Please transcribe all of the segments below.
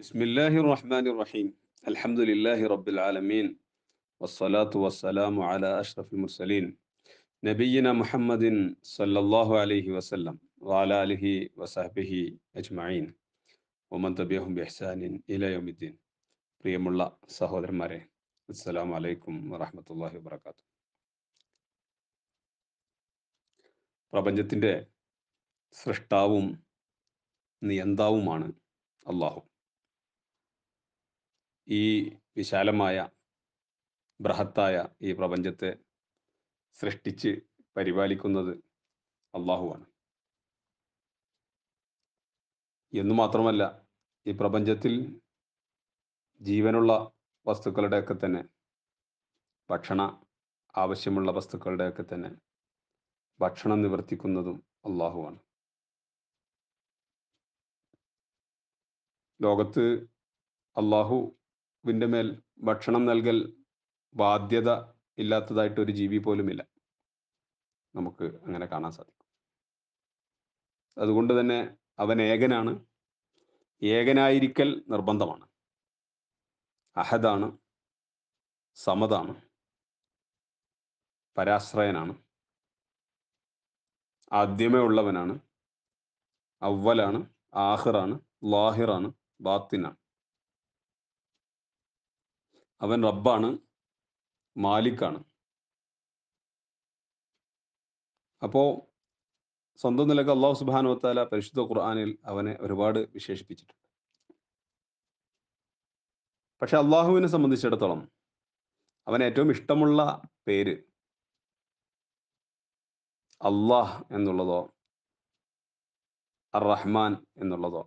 ബിസ്മില്ലാഹി റഹ്മാൻ റഹീം അലഹമുല്ലാഹി റബ്ബിൽ ആലമീൻ വസ്സലാത്തു വസ്സലാമു അല അഷ്റഫുൽ മുർസലീൻ നബീന മുഹമ്മദിൻ സല്ലല്ലാഹു അലൈഹി വസല്ലം വാല അലിഹി വസഹബിഹി അജ്മഈൻ ഒമൻ തബിയഹും ബിഹ്സാനിൻ ഇലയോമിദ്ദീൻ പ്രിയമുള്ള സഹോദരന്മാരെ അസ്സലാമു അലൈക്കും വറഹമത്തല്ലാഹി വബർക്കാത്തു പ്രപഞ്ചത്തിൻ്റെ സൃഷ്ടാവും നിയന്താവുമാണ് അള്ളാഹു ഈ വിശാലമായ ബൃഹത്തായ ഈ പ്രപഞ്ചത്തെ സൃഷ്ടിച്ച് പരിപാലിക്കുന്നത് അള്ളാഹുവാണ് എന്നു മാത്രമല്ല ഈ പ്രപഞ്ചത്തിൽ ജീവനുള്ള വസ്തുക്കളുടെയൊക്കെ തന്നെ ഭക്ഷണ ആവശ്യമുള്ള വസ്തുക്കളുടെയൊക്കെ തന്നെ ഭക്ഷണം നിവർത്തിക്കുന്നതും അള്ളാഹുവാണ് ലോകത്ത് അള്ളാഹു വിൻ്റെ മേൽ ഭക്ഷണം നൽകൽ ബാധ്യത ഇല്ലാത്തതായിട്ട് ഒരു ജീവി പോലുമില്ല നമുക്ക് അങ്ങനെ കാണാൻ സാധിക്കും അതുകൊണ്ട് തന്നെ അവൻ ഏകനാണ് ഏകനായിരിക്കൽ നിർബന്ധമാണ് അഹദാണ് സമതാണ് പരാശ്രയനാണ് ആദ്യമേ ഉള്ളവനാണ് അവലാണ് ആഹിറാണ് ലാഹിറാണ് ബാത്തിനാണ് അവൻ റബ്ബാണ് മാലിക്കാണ് അപ്പോൾ സ്വന്തം നിലക്ക് അള്ളാഹു വത്താല പരിശുദ്ധ ഖുർആാനിൽ അവനെ ഒരുപാട് വിശേഷിപ്പിച്ചിട്ടുണ്ട് പക്ഷെ അള്ളാഹുവിനെ സംബന്ധിച്ചിടത്തോളം അവൻ ഏറ്റവും ഇഷ്ടമുള്ള പേര് അള്ളാഹ് എന്നുള്ളതോ അർ റഹ്മാൻ എന്നുള്ളതോ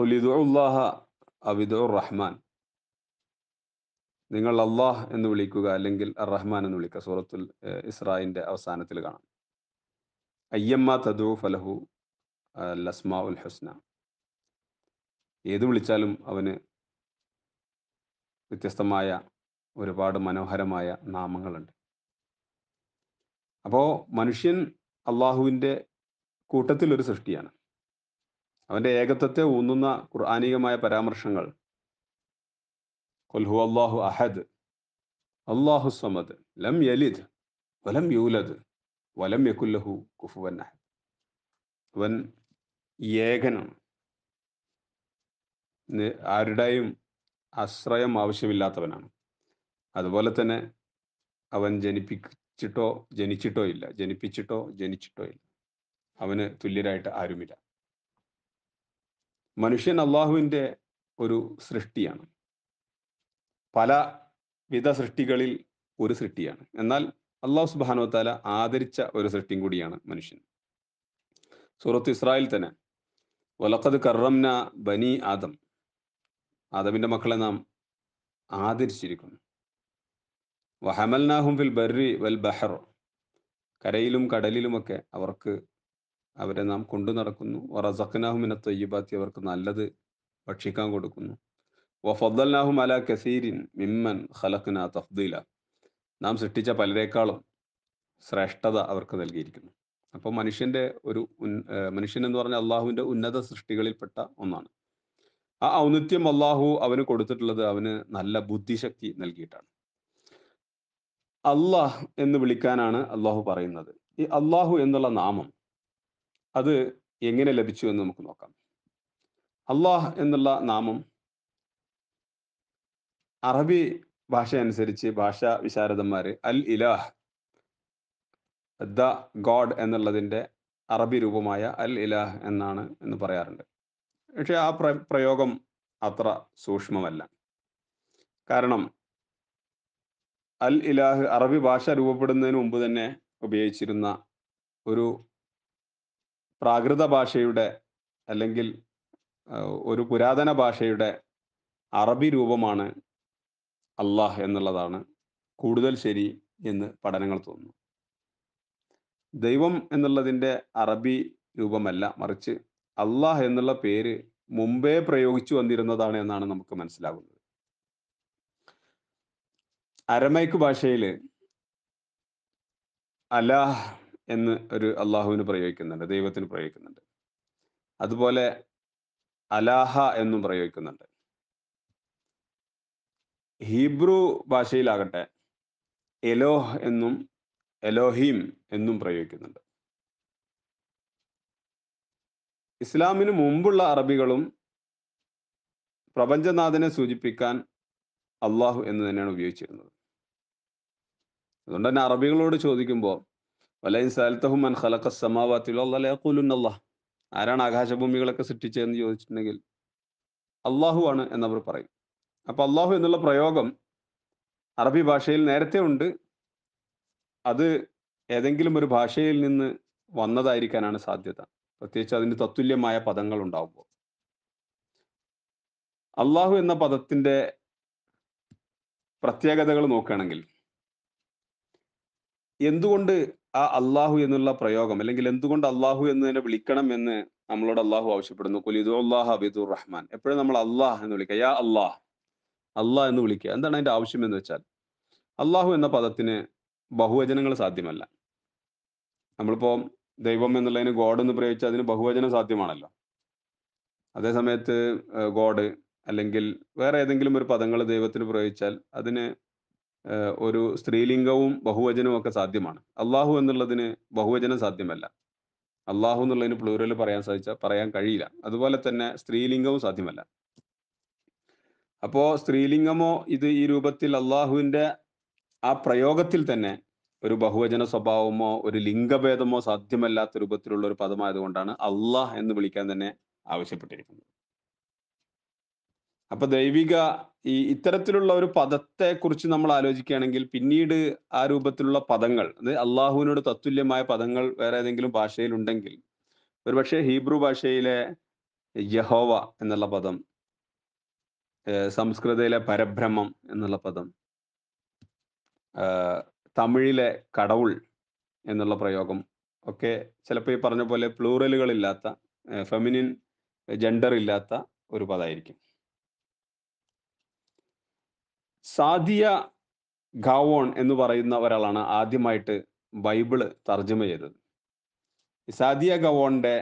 او അബിദുർ റഹ്മാൻ നിങ്ങൾ അള്ളാഹ് എന്ന് വിളിക്കുക അല്ലെങ്കിൽ അർ റഹ്മാൻ എന്ന് വിളിക്കുക സൂറത്തുൽ ഇസ്രായിൻ്റെ അവസാനത്തിൽ കാണാം അയ്യമ്മ തദു ഫലഹു ലസ്മാ ഉൽ ഹുസ്ന ഏത് വിളിച്ചാലും അവന് വ്യത്യസ്തമായ ഒരുപാട് മനോഹരമായ നാമങ്ങളുണ്ട് അപ്പോൾ മനുഷ്യൻ അള്ളാഹുവിൻ്റെ കൂട്ടത്തിലൊരു സൃഷ്ടിയാണ് അവൻ്റെ ഏകത്വത്തെ ഊന്നുന്ന ഖുർആാനികമായ പരാമർശങ്ങൾ കൊൽഹു അള്ളാഹു അഹദ് അള്ളാഹു സമദ് ലം യലിദ് വലം യൂലദ് വലം യക്കുല്ലഹു കുഫുവൻ അഹദ് അവൻ ഏകനാണ് ആരുടെയും ആശ്രയം ആവശ്യമില്ലാത്തവനാണ് അതുപോലെ തന്നെ അവൻ ജനിപ്പിച്ചിട്ടോ ജനിച്ചിട്ടോ ഇല്ല ജനിപ്പിച്ചിട്ടോ ജനിച്ചിട്ടോ ഇല്ല അവന് തുല്യരായിട്ട് ആരുമില്ല മനുഷ്യൻ അള്ളാഹുവിൻ്റെ ഒരു സൃഷ്ടിയാണ് പല വിധ സൃഷ്ടികളിൽ ഒരു സൃഷ്ടിയാണ് എന്നാൽ അള്ളാഹു സുബാനോ താല ആദരിച്ച ഒരു സൃഷ്ടിയും കൂടിയാണ് മനുഷ്യൻ സൂറത്ത് ഇസ്രായേൽ തന്നെ വലക്കത് കറംന ബനി ആദം ആദമിന്റെ മക്കളെ നാം ആദരിച്ചിരിക്കുന്നു വഹമൽനാഹും ഫിൽ ബർറി വൽ ബഹർ കരയിലും കടലിലുമൊക്കെ അവർക്ക് അവരെ നാം കൊണ്ടു നടക്കുന്നു വറസഖ്നാഹുമിന തൊയ്യബാത്തി അവർക്ക് നല്ലത് ഭക്ഷിക്കാൻ കൊടുക്കുന്നു വഫദ്ദൽനാഹും അല കസീരിൻ മിമ്മൻ ഖലഖ്ന തഫ്ദീല നാം സൃഷ്ടിച്ച പലരേക്കാളും ശ്രേഷ്ഠത അവർക്ക് നൽകിയിരിക്കുന്നു അപ്പോൾ മനുഷ്യന്റെ ഒരു മനുഷ്യൻ എന്ന് പറഞ്ഞാൽ അള്ളാഹുവിൻ്റെ ഉന്നത സൃഷ്ടികളിൽപ്പെട്ട ഒന്നാണ് ആ ഔന്നിത്യം അള്ളാഹു അവന് കൊടുത്തിട്ടുള്ളത് അവന് നല്ല ബുദ്ധിശക്തി നൽകിയിട്ടാണ് അള്ളാഹ് എന്ന് വിളിക്കാനാണ് അള്ളാഹു പറയുന്നത് ഈ അള്ളാഹു എന്നുള്ള നാമം അത് എങ്ങനെ ലഭിച്ചു എന്ന് നമുക്ക് നോക്കാം അള്ളാഹ് എന്നുള്ള നാമം അറബി ഭാഷ അനുസരിച്ച് ഭാഷാ വിശാരദന്മാർ അൽ ഇലാഹ് ദ ഗോഡ് എന്നുള്ളതിൻ്റെ അറബി രൂപമായ അൽ ഇലാഹ് എന്നാണ് എന്ന് പറയാറുണ്ട് പക്ഷേ ആ പ്രയോഗം അത്ര സൂക്ഷ്മമല്ല കാരണം അൽ ഇലാഹ് അറബി ഭാഷ രൂപപ്പെടുന്നതിന് മുമ്പ് തന്നെ ഉപയോഗിച്ചിരുന്ന ഒരു പ്രാകൃത ഭാഷയുടെ അല്ലെങ്കിൽ ഒരു പുരാതന ഭാഷയുടെ അറബി രൂപമാണ് അള്ളാഹ് എന്നുള്ളതാണ് കൂടുതൽ ശരി എന്ന് പഠനങ്ങൾ തോന്നുന്നു ദൈവം എന്നുള്ളതിൻ്റെ അറബി രൂപമല്ല മറിച്ച് അള്ളാഹ് എന്നുള്ള പേര് മുമ്പേ പ്രയോഗിച്ചു വന്നിരുന്നതാണ് എന്നാണ് നമുക്ക് മനസ്സിലാകുന്നത് അരമൈക്ക് ഭാഷയിൽ അലാഹ് എന്ന് ഒരു അള്ളാഹുവിന് പ്രയോഗിക്കുന്നുണ്ട് ദൈവത്തിന് പ്രയോഗിക്കുന്നുണ്ട് അതുപോലെ അലാഹ എന്നും പ്രയോഗിക്കുന്നുണ്ട് ഹീബ്രു ഭാഷയിലാകട്ടെ എലോഹ് എന്നും എലോഹീം എന്നും പ്രയോഗിക്കുന്നുണ്ട് ഇസ്ലാമിന് മുമ്പുള്ള അറബികളും പ്രപഞ്ചനാഥനെ സൂചിപ്പിക്കാൻ അള്ളാഹു എന്ന് തന്നെയാണ് ഉപയോഗിച്ചിരുന്നത് അതുകൊണ്ട് തന്നെ അറബികളോട് ചോദിക്കുമ്പോൾ ആരാണ് ആകാശഭൂമികളൊക്കെ സൃഷ്ടിച്ചതെന്ന് ചോദിച്ചിട്ടുണ്ടെങ്കിൽ അള്ളാഹു ആണ് എന്നവർ പറയും അപ്പൊ അള്ളാഹു എന്നുള്ള പ്രയോഗം അറബി ഭാഷയിൽ നേരത്തെ ഉണ്ട് അത് ഏതെങ്കിലും ഒരു ഭാഷയിൽ നിന്ന് വന്നതായിരിക്കാനാണ് സാധ്യത പ്രത്യേകിച്ച് അതിന് തത്തുല്യമായ പദങ്ങൾ ഉണ്ടാവുമ്പോൾ അള്ളാഹു എന്ന പദത്തിന്റെ പ്രത്യേകതകൾ നോക്കുകയാണെങ്കിൽ എന്തുകൊണ്ട് ആ അള്ളാഹു എന്നുള്ള പ്രയോഗം അല്ലെങ്കിൽ എന്തുകൊണ്ട് അള്ളാഹു എന്നതിനെ വിളിക്കണം എന്ന് നമ്മളോട് അള്ളാഹു ആവശ്യപ്പെടുന്നു കുലിദു അള്ളാഹ് അബിദുർ റഹ്മാൻ എപ്പോഴും നമ്മൾ അള്ളാഹ് എന്ന് വിളിക്കുക യാ അള്ളാഹ് അള്ളാഹ് എന്ന് വിളിക്കുക എന്താണ് അതിന്റെ ആവശ്യം എന്ന് വെച്ചാൽ അള്ളാഹു എന്ന പദത്തിന് ബഹുവചനങ്ങൾ സാധ്യമല്ല നമ്മളിപ്പോ ദൈവം എന്നുള്ളതിന് ഗോഡ് എന്ന് പ്രയോഗിച്ചാൽ അതിന് ബഹുവചനം സാധ്യമാണല്ലോ അതേ സമയത്ത് ഗോഡ് അല്ലെങ്കിൽ വേറെ ഏതെങ്കിലും ഒരു പദങ്ങൾ ദൈവത്തിന് പ്രയോഗിച്ചാൽ അതിന് ഒരു സ്ത്രീലിംഗവും ബഹുവചനവും ഒക്കെ സാധ്യമാണ് അള്ളാഹു എന്നുള്ളതിന് ബഹുവചനം സാധ്യമല്ല അള്ളാഹു എന്നുള്ളതിന് പ്ലൂറൽ പറയാൻ സാധിച്ച പറയാൻ കഴിയില്ല അതുപോലെ തന്നെ സ്ത്രീലിംഗവും സാധ്യമല്ല അപ്പോ സ്ത്രീലിംഗമോ ഇത് ഈ രൂപത്തിൽ അള്ളാഹുവിന്റെ ആ പ്രയോഗത്തിൽ തന്നെ ഒരു ബഹുവചന സ്വഭാവമോ ഒരു ലിംഗഭേദമോ സാധ്യമല്ലാത്ത രൂപത്തിലുള്ള ഒരു പദമായതുകൊണ്ടാണ് അള്ളാഹ് എന്ന് വിളിക്കാൻ തന്നെ ആവശ്യപ്പെട്ടിരിക്കുന്നത് അപ്പൊ ദൈവിക ഈ ഇത്തരത്തിലുള്ള ഒരു പദത്തെ കുറിച്ച് നമ്മൾ ആലോചിക്കുകയാണെങ്കിൽ പിന്നീട് ആ രൂപത്തിലുള്ള പദങ്ങൾ അത് അള്ളാഹുവിനോട് തത്തുല്യമായ പദങ്ങൾ വേറെ ഏതെങ്കിലും ഭാഷയിൽ ഉണ്ടെങ്കിൽ ഒരുപക്ഷെ ഹീബ്രു ഭാഷയിലെ യഹോവ എന്നുള്ള പദം സംസ്കൃതയിലെ പരബ്രഹ്മം എന്നുള്ള പദം തമിഴിലെ കടവുൾ എന്നുള്ള പ്രയോഗം ഒക്കെ ചിലപ്പോൾ ഈ പറഞ്ഞ പോലെ പ്ലൂറലുകളില്ലാത്ത ഫെമിനിൻ ജെൻഡർ ഇല്ലാത്ത ഒരു പദമായിരിക്കും സാദിയ ഗാവോൺ എന്ന് പറയുന്ന ഒരാളാണ് ആദ്യമായിട്ട് ബൈബിള് തർജ്ജമ ചെയ്തത് സാദിയ ഗവോണിന്റെ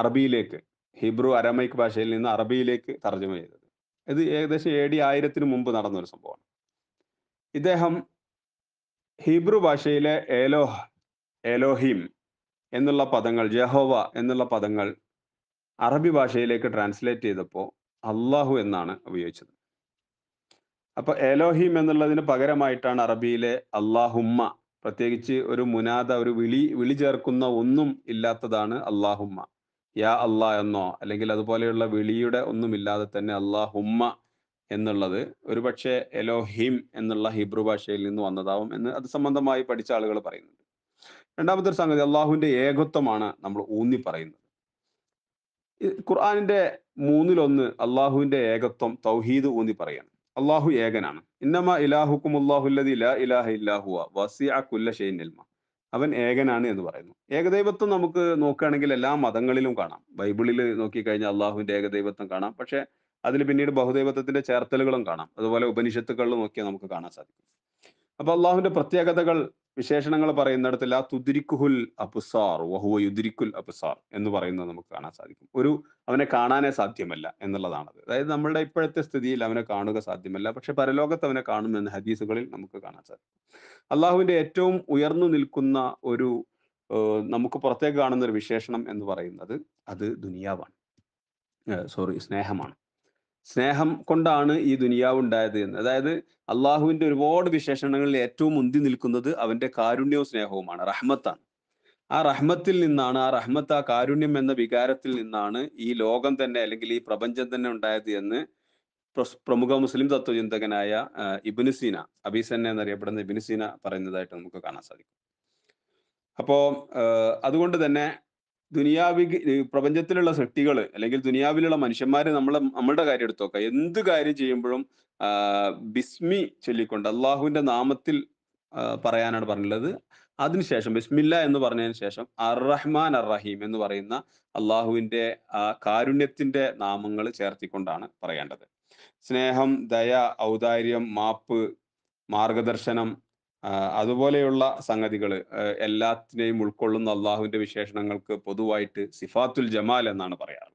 അറബിയിലേക്ക് ഹിബ്രു അരമൈക്ക് ഭാഷയിൽ നിന്ന് അറബിയിലേക്ക് തർജ്ജമ ചെയ്തത് ഇത് ഏകദേശം എ ഡി ആയിരത്തിന് മുമ്പ് ഒരു സംഭവമാണ് ഇദ്ദേഹം ഹിബ്രു ഭാഷയിലെ ഏലോഹ എലോഹിം എന്നുള്ള പദങ്ങൾ ജഹോവ എന്നുള്ള പദങ്ങൾ അറബി ഭാഷയിലേക്ക് ട്രാൻസ്ലേറ്റ് ചെയ്തപ്പോൾ അള്ളാഹു എന്നാണ് ഉപയോഗിച്ചത് അപ്പൊ എലോഹിം എന്നുള്ളതിന് പകരമായിട്ടാണ് അറബിയിലെ അള്ളാഹുമ്മ പ്രത്യേകിച്ച് ഒരു മുനാദ ഒരു വിളി വിളി ചേർക്കുന്ന ഒന്നും ഇല്ലാത്തതാണ് അള്ളാഹുമ്മ യാ അള്ളാ എന്നോ അല്ലെങ്കിൽ അതുപോലെയുള്ള വിളിയുടെ ഒന്നും ഇല്ലാതെ തന്നെ അള്ളാഹുമ്മ എന്നുള്ളത് ഒരുപക്ഷെ എലോഹിം എന്നുള്ള ഹിബ്രു ഭാഷയിൽ നിന്ന് വന്നതാവും എന്ന് അത് സംബന്ധമായി പഠിച്ച ആളുകൾ പറയുന്നുണ്ട് രണ്ടാമത്തെ ഒരു സംഗതി അള്ളാഹുവിന്റെ ഏകത്വമാണ് നമ്മൾ ഊന്നി പറയുന്നത് ഖുർആാനിന്റെ മൂന്നിലൊന്ന് അള്ളാഹുവിന്റെ ഏകത്വം തൗഹീദ് ഊന്നി പറയണം അള്ളാഹു ഏകനാണ് ഇന്നമ ഇലാഹുക്കും അള്ളാഹുല്ലതി ഇലാഹ ഇലാഹ ഇല്ലാഹുവ വസിഅ കുല്ല ഷെയ്ൻ ഇൽമ അവൻ ഏകനാണ് എന്ന് പറയുന്നു ഏകദൈവത്വം നമുക്ക് നോക്കുകയാണെങ്കിൽ എല്ലാ മതങ്ങളിലും കാണാം ബൈബിളിൽ നോക്കിക്കഴിഞ്ഞാൽ അള്ളാഹുവിന്റെ ഏകദൈവത്വം കാണാം പക്ഷെ അതിൽ പിന്നീട് ബഹുദൈവത്വത്തിന്റെ ചേർത്തലുകളും കാണാം അതുപോലെ ഉപനിഷത്തുകളിലും നോക്കിയാൽ നമുക്ക് കാണാൻ സാധിക്കും അപ്പൊ അള്ളാഹുവിന്റെ പ്രത്യേകതകൾ വിശേഷണങ്ങൾ പറയുന്നിടത്ത് ആ തുദിരിക്കുഹുൽ അപുസാർ വഹുവ യുദിരിക്കുൽ അപുസാർ എന്ന് പറയുന്നത് നമുക്ക് കാണാൻ സാധിക്കും ഒരു അവനെ കാണാനേ സാധ്യമല്ല എന്നുള്ളതാണത് അതായത് നമ്മളുടെ ഇപ്പോഴത്തെ സ്ഥിതിയിൽ അവനെ കാണുക സാധ്യമല്ല പക്ഷെ പരലോകത്ത് അവനെ കാണുമെന്ന് ഹദീസുകളിൽ നമുക്ക് കാണാൻ സാധിക്കും അള്ളാഹുവിന്റെ ഏറ്റവും ഉയർന്നു നിൽക്കുന്ന ഒരു നമുക്ക് പുറത്തേക്ക് കാണുന്ന ഒരു വിശേഷണം എന്ന് പറയുന്നത് അത് ദുനിയാവാണ് സോറി സ്നേഹമാണ് സ്നേഹം കൊണ്ടാണ് ഈ ദുനിയാവ് ഉണ്ടായത് എന്ന് അതായത് അള്ളാഹുവിന്റെ ഒരുപാട് വിശേഷണങ്ങളിൽ ഏറ്റവും മുന്തി നിൽക്കുന്നത് അവന്റെ കാരുണ്യവും സ്നേഹവുമാണ് റഹ്മത്താണ് ആ റഹ്മത്തിൽ നിന്നാണ് ആ റഹ്മത്ത് ആ കാരുണ്യം എന്ന വികാരത്തിൽ നിന്നാണ് ഈ ലോകം തന്നെ അല്ലെങ്കിൽ ഈ പ്രപഞ്ചം തന്നെ ഉണ്ടായത് എന്ന് പ്രമുഖ മുസ്ലിം തത്വചിന്തകനായ ഇബിനുസീന സീന എന്നറിയപ്പെടുന്ന ഇബിനുസീന സീന പറയുന്നതായിട്ട് നമുക്ക് കാണാൻ സാധിക്കും അപ്പോ അതുകൊണ്ട് തന്നെ ദുനിയാവി പ്രപഞ്ചത്തിലുള്ള സൃഷ്ടികൾ അല്ലെങ്കിൽ ദുനിയാവിലുള്ള മനുഷ്യന്മാരെ നമ്മൾ നമ്മളുടെ കാര്യം എടുത്തു നോക്കുക എന്ത് കാര്യം ചെയ്യുമ്പോഴും ബിസ്മി ചൊല്ലിക്കൊണ്ട് അള്ളാഹുവിന്റെ നാമത്തിൽ പറയാനാണ് പറഞ്ഞുള്ളത് അതിനുശേഷം ബിസ്മില്ല എന്ന് പറഞ്ഞതിന് ശേഷം അർ റഹ്മാൻ അർ റഹീം എന്ന് പറയുന്ന അള്ളാഹുവിന്റെ കാരുണ്യത്തിന്റെ നാമങ്ങൾ ചേർത്തിക്കൊണ്ടാണ് പറയേണ്ടത് സ്നേഹം ദയ ഔദാര്യം മാപ്പ് മാർഗദർശനം അതുപോലെയുള്ള സംഗതികൾ എല്ലാത്തിനെയും ഉൾക്കൊള്ളുന്ന അള്ളാഹുവിന്റെ വിശേഷണങ്ങൾക്ക് പൊതുവായിട്ട് സിഫാത്തുൽ ജമാൽ എന്നാണ് പറയാറ്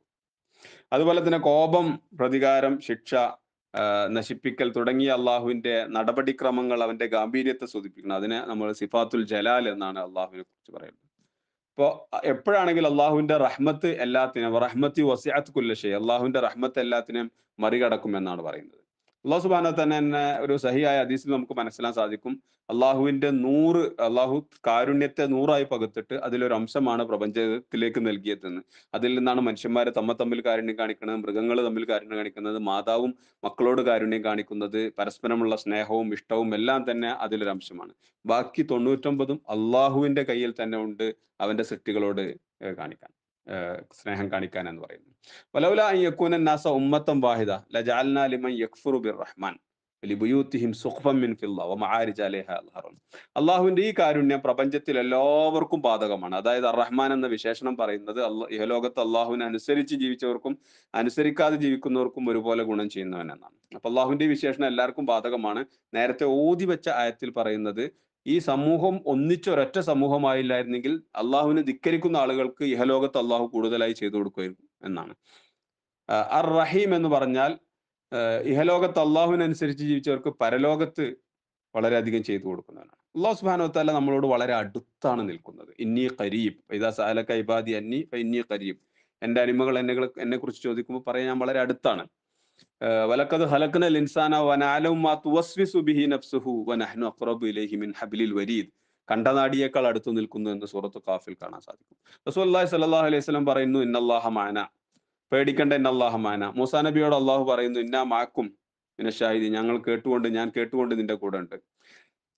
അതുപോലെ തന്നെ കോപം പ്രതികാരം ശിക്ഷ നശിപ്പിക്കൽ തുടങ്ങിയ അള്ളാഹുവിന്റെ നടപടിക്രമങ്ങൾ അവന്റെ ഗാംഭീര്യത്തെ സൂചിപ്പിക്കണം അതിനെ നമ്മൾ സിഫാത്തുൽ ജലാൽ എന്നാണ് അള്ളാഹുവിനെ കുറിച്ച് പറയുന്നത് ഇപ്പോൾ എപ്പോഴാണെങ്കിൽ അള്ളാഹുവിന്റെ റഹ്മത്ത് എല്ലാത്തിനും റഹ്മത്തി വസിയാത്ത് കുല്ലഷെ അള്ളാഹുവിന്റെ റഹ്മത്ത് എല്ലാത്തിനും മറികടക്കും എന്നാണ് പറയുന്നത് അള്ളാഹു സുബാന തന്നെ തന്നെ ഒരു സഹിയായ ഹദീസിൽ നമുക്ക് മനസ്സിലാൻ സാധിക്കും അള്ളാഹുവിന്റെ നൂറ് അള്ളാഹു കാരുണ്യത്തെ നൂറായി പകുത്തിട്ട് അതിലൊരു അംശമാണ് പ്രപഞ്ചത്തിലേക്ക് നൽകിയതെന്ന് അതിൽ നിന്നാണ് മനുഷ്യന്മാരെ തമ്മ തമ്മിൽ കാരുണ്യം കാണിക്കുന്നത് മൃഗങ്ങൾ തമ്മിൽ കാരുണ്യം കാണിക്കുന്നത് മാതാവും മക്കളോട് കാരുണ്യം കാണിക്കുന്നത് പരസ്പരമുള്ള സ്നേഹവും ഇഷ്ടവും എല്ലാം തന്നെ അതിലൊരു അംശമാണ് ബാക്കി തൊണ്ണൂറ്റൊമ്പതും അള്ളാഹുവിന്റെ കയ്യിൽ തന്നെ ഉണ്ട് അവന്റെ സൃഷ്ടികളോട് കാണിക്കാൻ സ്നേഹം കാണിക്കാൻ എന്ന് പറയുന്നത് വലൗല യക്കൂൻ നാസ ഉമ്മത്തം വാഹിദ ലജാൽന ലിമൻ യക്ഫുറു ബിർ റഹ്മാൻ അള്ളാഹുവിന്റെ ഈ കാരുണ്യം പ്രപഞ്ചത്തിൽ എല്ലാവർക്കും ബാധകമാണ് അതായത് അറഹ്മാൻ എന്ന വിശേഷണം പറയുന്നത് ഇഹലോകത്ത് അള്ളാഹുവിനെ അനുസരിച്ച് ജീവിച്ചവർക്കും അനുസരിക്കാതെ ജീവിക്കുന്നവർക്കും ഒരുപോലെ ഗുണം ചെയ്യുന്നവൻ എന്നാണ് അപ്പൊ അള്ളാഹുവിന്റെ ഈ വിശേഷണം എല്ലാവർക്കും ബാധകമാണ് നേരത്തെ ഓതി വെച്ച ആയത്തിൽ പറയുന്നത് ഈ സമൂഹം ഒന്നിച്ചൊരൊറ്റ സമൂഹമായില്ലായിരുന്നെങ്കിൽ അള്ളാഹുവിനെ ധിക്കരിക്കുന്ന ആളുകൾക്ക് ഇഹലോകത്ത് അള്ളാഹു കൂടുതലായി ചെയ്തു കൊടുക്കുമായിരുന്നു എന്നാണ് അർ റഹീം എന്ന് പറഞ്ഞാൽ ഇഹലോകത്ത് അള്ളാഹുവിനനുസരിച്ച് ജീവിച്ചവർക്ക് പരലോകത്ത് വളരെയധികം ചെയ്തു കൊടുക്കുന്നവനാണ് അള്ളാഹു സുബാനോത്താല നമ്മളോട് വളരെ അടുത്താണ് നിൽക്കുന്നത് ഇന്നി കരീബ് ഇതാ സാലക്ക ഇബാദി അന്നി ഇന്നി കരീബ് എൻ്റെ അനിമകൾ എന്നെ എന്നെ കുറിച്ച് ചോദിക്കുമ്പോൾ പറയാൻ ഞാൻ വളരെ അടുത്താണ് വലക്കത് ഹലക്കനൽ ഇൻസാന വനാലും തുവസ്വിസുബിഹി നഫ്സുഹു വനഹ്നു അക്റബു ഇലൈഹി മിൻ ഹബിലിൽ വരീദ് കണ്ടനാടിയേക്കാൾ അടുത്തു നിൽക്കുന്നു എന്ന് സൂറത്ത് കാഫിൽ കാണാൻ സാധിക്കും റസൂല്ലാഹി സല്ലാഹു അലൈഹി സ്വലം പറയുന്നു ഇന്നല്ലാഹ മാന പേടിക്കേണ്ട ഇന്നല്ലാഹ മാന മൂസാ നബിയോട് അള്ളാഹു പറയുന്നു ഇന്നാ മാക്കും പിന്നെ ഷാഹിദി ഞങ്ങൾ കേട്ടുകൊണ്ട് ഞാൻ കേട്ടുകൊണ്ട് നിന്റെ കൂടെ ഉണ്ട്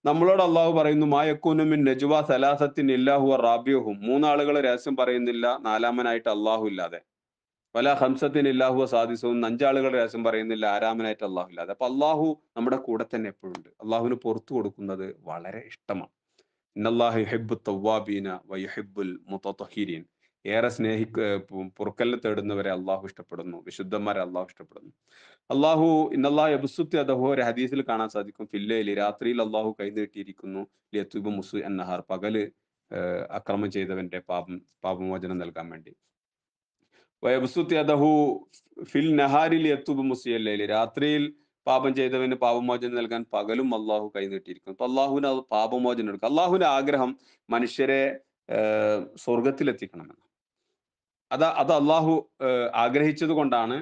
നമ്മളോട് അള്ളാഹു പറയുന്നു മായക്കൂനുമിൻ നജുവ സലാസത്തിൻ ഇല്ലാഹു റാബിയുഹും മൂന്നാളുകൾ രഹസ്യം പറയുന്നില്ല നാലാമനായിട്ട് അള്ളാഹു ഇല്ലാതെ വല ഹംസത്തിന് ഇല്ലാഹു സാദിസവും അഞ്ചാളുകളുടെ രഹസ്യം പറയുന്നില്ല ആരാമനായിട്ട് അള്ളാഹുല്ലാതെ അപ്പൊ അള്ളാഹു നമ്മുടെ കൂടെ തന്നെ എപ്പോഴും ഉണ്ട് അള്ളാഹുവിന് പുറത്തു കൊടുക്കുന്നത് വളരെ ഇഷ്ടമാണ് ഇന്നല്ലാഹു ഏറെ സ്നേഹി പുറക്കല്ല തേടുന്നവരെ അള്ളാഹു ഇഷ്ടപ്പെടുന്നു വിശുദ്ധന്മാരെ അള്ളാഹു ഇഷ്ടപ്പെടുന്നു അള്ളാഹു ഇന്നല്ലാഹു എബുസുത്തി അദ്ദേഹം ഒരു ഹദീസിൽ കാണാൻ സാധിക്കും ഫില്ലയില് രാത്രിയിൽ അള്ളാഹു കൈനീട്ടിയിരിക്കുന്നു ലിയത്തുബ് മുസു എന്നഹാർ പകല് അക്രമം ചെയ്തവന്റെ പാപം പാപമോചനം നൽകാൻ വേണ്ടി വയബ്സുത്യതഹു ഫിൽ നഹാരിൽ എത്തുബ് മുസിയല്ലയിൽ രാത്രിയിൽ പാപം ചെയ്തവന് പാപമോചനം നൽകാൻ പകലും അള്ളാഹു കൈനീട്ടിയിരിക്കുന്നു അപ്പൊ അള്ളാഹുവിന് അത് പാപമോചനം എടുക്കും അള്ളാഹുവിന്റെ ആഗ്രഹം മനുഷ്യരെ സ്വർഗത്തിലെത്തിക്കണമെന്ന് അത് അത് അള്ളാഹു ആഗ്രഹിച്ചത് കൊണ്ടാണ്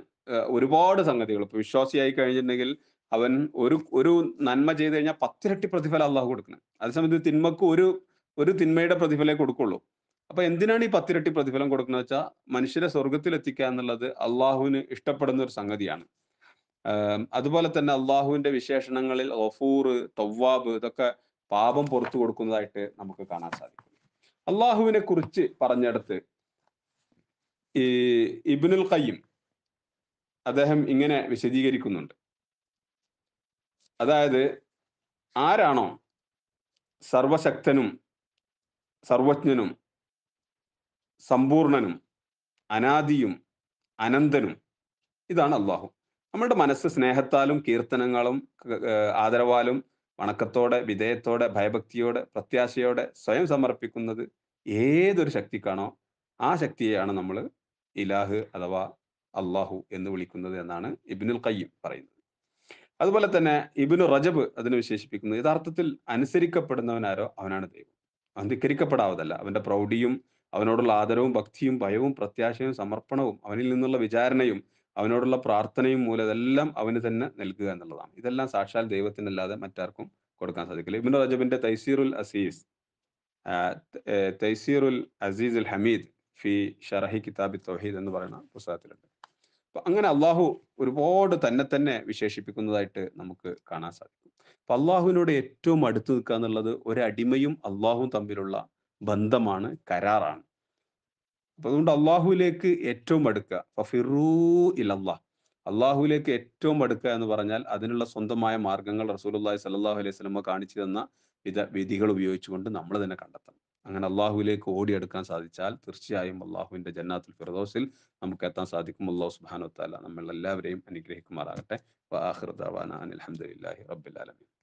ഒരുപാട് സംഗതികൾ ഇപ്പൊ വിശ്വാസിയായി കഴിഞ്ഞിട്ടുണ്ടെങ്കിൽ അവൻ ഒരു ഒരു നന്മ ചെയ്തു കഴിഞ്ഞാൽ പത്തിരട്ടി പ്രതിഫലം അള്ളാഹു കൊടുക്കണം അതേസമയത്ത് തിന്മക്ക് ഒരു ഒരു തിന്മയുടെ പ്രതിഫലമേ കൊടുക്കുള്ളൂ അപ്പൊ എന്തിനാണ് ഈ പത്തിരട്ടി പ്രതിഫലം കൊടുക്കുന്നത് വെച്ചാൽ മനുഷ്യരെ എത്തിക്കുക എന്നുള്ളത് അള്ളാഹുവിന് ഇഷ്ടപ്പെടുന്ന ഒരു സംഗതിയാണ് അതുപോലെ തന്നെ അള്ളാഹുവിന്റെ വിശേഷണങ്ങളിൽ ഓഫൂർ തൊവ്വാബ് ഇതൊക്കെ പാപം പുറത്തു കൊടുക്കുന്നതായിട്ട് നമുക്ക് കാണാൻ സാധിക്കും അള്ളാഹുവിനെ കുറിച്ച് പറഞ്ഞെടുത്ത് ഈ ഇബിനുൽ കയ്യം അദ്ദേഹം ഇങ്ങനെ വിശദീകരിക്കുന്നുണ്ട് അതായത് ആരാണോ സർവശക്തനും സർവജ്ഞനും സമ്പൂർണനും അനാദിയും അനന്തനും ഇതാണ് അള്ളാഹു നമ്മളുടെ മനസ്സ് സ്നേഹത്താലും കീർത്തനങ്ങളും ആദരവാലും വണക്കത്തോടെ വിധേയത്തോടെ ഭയഭക്തിയോടെ പ്രത്യാശയോടെ സ്വയം സമർപ്പിക്കുന്നത് ഏതൊരു ശക്തിക്കാണോ ആ ശക്തിയെയാണ് നമ്മൾ ഇലാഹ് അഥവാ അള്ളാഹു എന്ന് വിളിക്കുന്നത് എന്നാണ് ഇബിനുൽ കയ്യം പറയുന്നത് അതുപോലെ തന്നെ ഇബിനു റജബ് അതിനെ വിശേഷിപ്പിക്കുന്നത് യഥാർത്ഥത്തിൽ അനുസരിക്കപ്പെടുന്നവനാരോ അവനാണ് ദൈവം ധിക്കരിക്കപ്പെടാവതല്ല അവന്റെ പ്രൗഢിയും അവനോടുള്ള ആദരവും ഭക്തിയും ഭയവും പ്രത്യാശയും സമർപ്പണവും അവനിൽ നിന്നുള്ള വിചാരണയും അവനോടുള്ള പ്രാർത്ഥനയും മൂലം ഇതെല്ലാം അവന് തന്നെ നൽകുക എന്നുള്ളതാണ് ഇതെല്ലാം സാക്ഷാൽ ദൈവത്തിനല്ലാതെ മറ്റാർക്കും കൊടുക്കാൻ സാധിക്കില്ല ഇബിൻ റജബിന്റെ തൈസീറുൽ അസീസ് തൈസീറുൽ അസീസ് ഉൽ ഹമീദ് ഫി ഷറഹി കിതാബി തൗഹീദ് എന്ന് പറയുന്ന പുസ്തകത്തിലുണ്ട് അപ്പൊ അങ്ങനെ അള്ളാഹു ഒരുപാട് തന്നെ തന്നെ വിശേഷിപ്പിക്കുന്നതായിട്ട് നമുക്ക് കാണാൻ സാധിക്കും അപ്പൊ അള്ളാഹുവിനോട് ഏറ്റവും അടുത്ത് നിൽക്കുക എന്നുള്ളത് ഒരു അടിമയും അള്ളാഹുവും തമ്മിലുള്ള ബന്ധമാണ് കരാറാണ് അപ്പൊ അതുകൊണ്ട് അള്ളാഹുലേക്ക് ഏറ്റവും അടുക്കുക ഫഫിറൂ ഏറ്റവും അടുക്കുക എന്ന് പറഞ്ഞാൽ അതിനുള്ള സ്വന്തമായ മാർഗങ്ങൾ റസൂലുല്ലാഹി സല്ലാഹു അലൈഹി സ്വലമ കാണിച്ചു തന്ന വിധ വിധികൾ ഉപയോഗിച്ചുകൊണ്ട് നമ്മൾ തന്നെ കണ്ടെത്തണം അങ്ങനെ അള്ളാഹുലേക്ക് ഓടിയെടുക്കാൻ സാധിച്ചാൽ തീർച്ചയായും അള്ളാഹുവിന്റെ ജന്നാത്തുൽ ഫിറദോസിൽ നമുക്ക് എത്താൻ സാധിക്കും അള്ളാഹു സുബാനു നമ്മൾ നമ്മളെല്ലാവരെയും അനുഗ്രഹിക്കുമാറാകട്ടെ വാഹിർ ദവാന അലഹമുല്ലാഹി റബ്ബുലാലമീൻ